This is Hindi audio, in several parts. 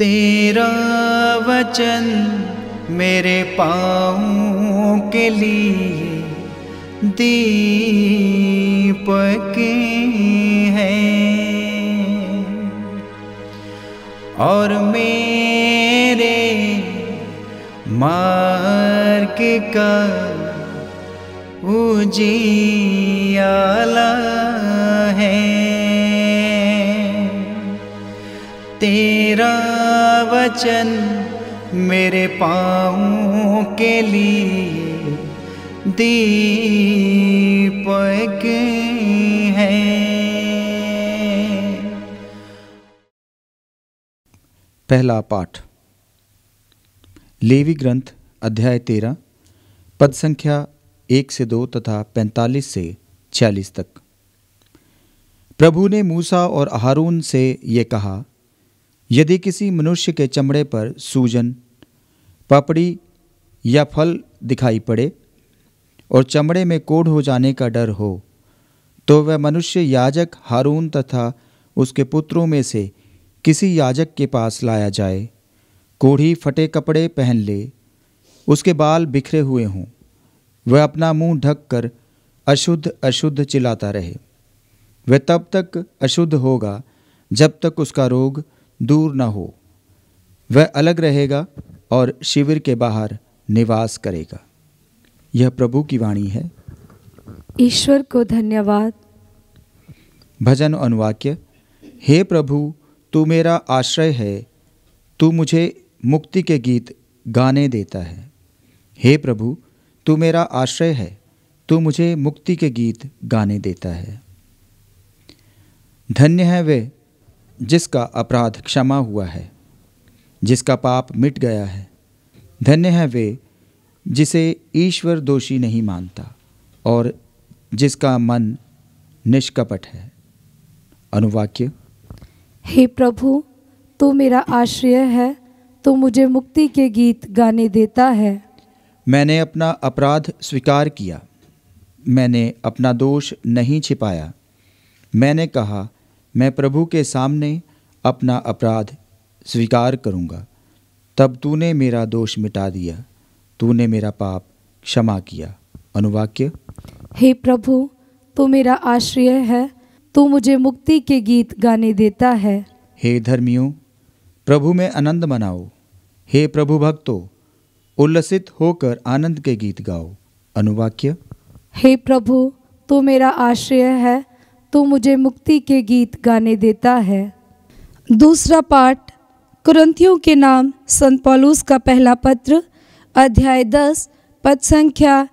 तेरा वचन मेरे पाँव के लिए दीपक है और मेरे मार्ग का उजियाला है तेरा वचन मेरे पाँव के लिए दीप है पहला पाठ लेवी ग्रंथ अध्याय तेरह पद संख्या एक से दो तथा पैंतालीस से छियालीस तक प्रभु ने मूसा और अहारून से ये कहा यदि किसी मनुष्य के चमड़े पर सूजन पपड़ी या फल दिखाई पड़े और चमड़े में कोढ़ हो जाने का डर हो तो वह मनुष्य याजक हारून तथा उसके पुत्रों में से किसी याजक के पास लाया जाए कोढ़ी फटे कपड़े पहन ले उसके बाल बिखरे हुए हों वह अपना मुंह ढककर अशुद्ध अशुद्ध चिल्लाता रहे वह तब तक अशुद्ध होगा जब तक उसका रोग दूर न हो वह अलग रहेगा और शिविर के बाहर निवास करेगा यह प्रभु की वाणी है ईश्वर को धन्यवाद भजन अनुवाक्य हे प्रभु तू मेरा आश्रय है तू मुझे मुक्ति के गीत गाने देता है हे प्रभु तू मेरा आश्रय है तू मुझे मुक्ति के गीत गाने देता है धन्य है वे जिसका अपराध क्षमा हुआ है जिसका पाप मिट गया है धन्य है वे जिसे ईश्वर दोषी नहीं मानता और जिसका मन निष्कपट है अनुवाक्य हे प्रभु तू मेरा आश्रय है तो मुझे मुक्ति के गीत गाने देता है मैंने अपना अपराध स्वीकार किया मैंने अपना दोष नहीं छिपाया मैंने कहा मैं प्रभु के सामने अपना अपराध स्वीकार करूँगा तब तूने मेरा दोष मिटा दिया तूने मेरा पाप क्षमा किया अनुवाक्य हे प्रभु तू मेरा आश्रय है तू मुझे मुक्ति के गीत गाने देता है हे धर्मियों प्रभु में आनंद मनाओ हे प्रभु भक्तो उल्लसित होकर आनंद के गीत गाओ अनुवाक्य हे प्रभु तू मेरा आश्रय है तो मुझे मुक्ति के गीत गाने देता है दूसरा पाठ कुरंथियों के नाम संत पॉलूस का पहला पत्र अध्याय दस पद संख्या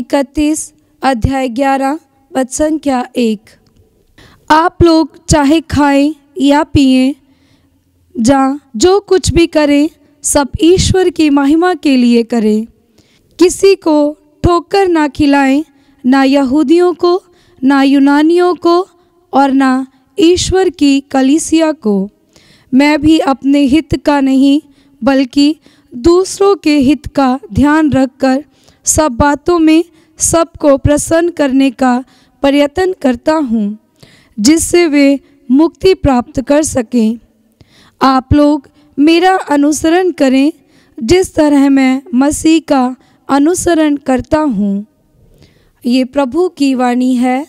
इकतीस अध्याय ग्यारह पद संख्या एक आप लोग चाहे खाएं या पिए जा जो कुछ भी करें सब ईश्वर की महिमा के लिए करें किसी को ठोकर ना खिलाएं ना यहूदियों को ना यूनानियों को और ना ईश्वर की कलिसिया को मैं भी अपने हित का नहीं बल्कि दूसरों के हित का ध्यान रखकर सब बातों में सबको प्रसन्न करने का प्रयत्न करता हूँ जिससे वे मुक्ति प्राप्त कर सकें आप लोग मेरा अनुसरण करें जिस तरह मैं मसीह का अनुसरण करता हूँ ये प्रभु की वाणी है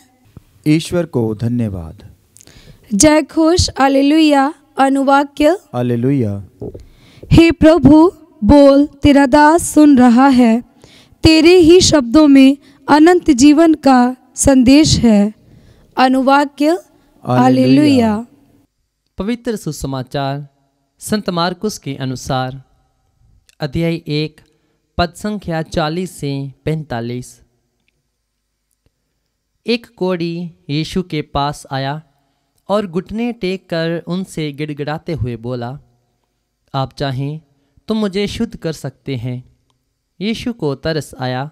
ईश्वर को धन्यवाद जय घोष अलेलुया अनुवाक्य अलेलुया हे प्रभु बोल तेरा दास सुन रहा है तेरे ही शब्दों में अनंत जीवन का संदेश है अनुवाक्य आलेलुया पवित्र सुसमाचार संत मार्कुस के अनुसार अध्याय एक पद संख्या चालीस से पैंतालीस एक कोड़ी यीशु के पास आया और घुटने टेक कर उनसे गिड़गिड़ाते हुए बोला आप चाहें तो मुझे शुद्ध कर सकते हैं यीशु को तरस आया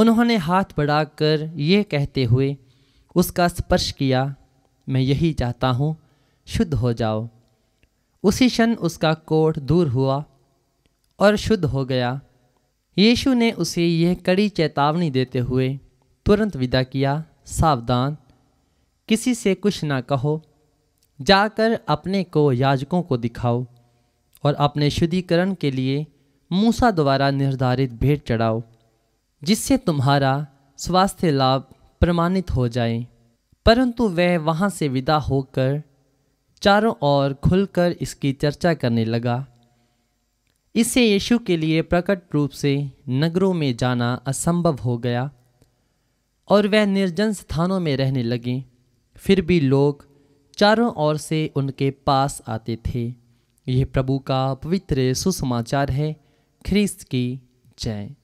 उन्होंने हाथ बढ़ाकर ये कहते हुए उसका स्पर्श किया मैं यही चाहता हूँ शुद्ध हो जाओ उसी क्षण उसका कोट दूर हुआ और शुद्ध हो गया यीशु ने उसे यह कड़ी चेतावनी देते हुए तुरंत विदा किया सावधान किसी से कुछ ना कहो जाकर अपने को याजकों को दिखाओ और अपने शुद्धिकरण के लिए मूसा द्वारा निर्धारित भेंट चढ़ाओ जिससे तुम्हारा स्वास्थ्य लाभ प्रमाणित हो जाए परंतु वह वहाँ से विदा होकर चारों ओर खुलकर इसकी चर्चा करने लगा इससे यीशु के लिए प्रकट रूप से नगरों में जाना असंभव हो गया और वह निर्जन स्थानों में रहने लगीं फिर भी लोग चारों ओर से उनके पास आते थे यह प्रभु का पवित्र सुसमाचार है ख्रीस्त की जय